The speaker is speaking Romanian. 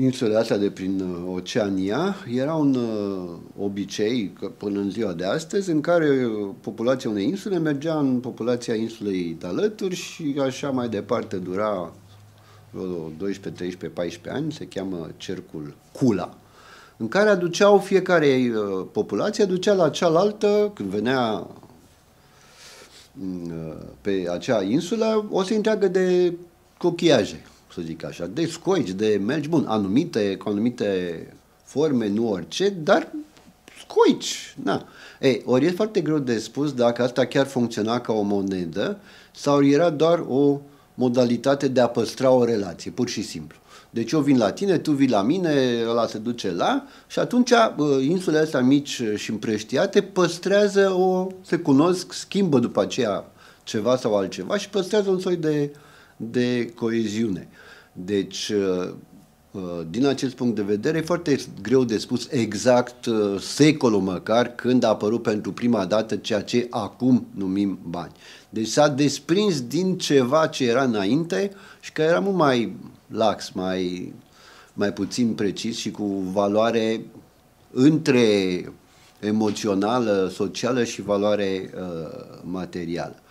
insulele astea de prin uh, Oceania, era un uh, obicei până în ziua de astăzi în care uh, populația unei insule mergea în populația insulei de alături și așa mai departe dura vreo 12, 13, 14 ani, se cheamă cercul Cula, în care aduceau fiecare uh, populație, aducea la cealaltă, când venea mm, uh, pe acea insulă, o să întreagă de cochiaje să zic așa, de scoici, de melci, bun, anumite, cu anumite forme, nu orice, dar scoici, na. Ei, ori e foarte greu de spus dacă asta chiar funcționa ca o monedă sau era doar o modalitate de a păstra o relație, pur și simplu. Deci eu vin la tine, tu vii la mine, ăla se duce la și atunci insulele astea mici și împrăștiate păstrează o, se cunosc, schimbă după aceea ceva sau altceva și păstrează un soi de uh, de coeziune. Deci, uh, uh, din acest punct de vedere, e foarte greu de spus exact uh, secolul măcar când a apărut pentru prima dată ceea ce acum numim bani. Deci s-a desprins din ceva ce era înainte și că era mult mai lax, mai, mai puțin precis și cu valoare între emoțională, socială și valoare uh, materială.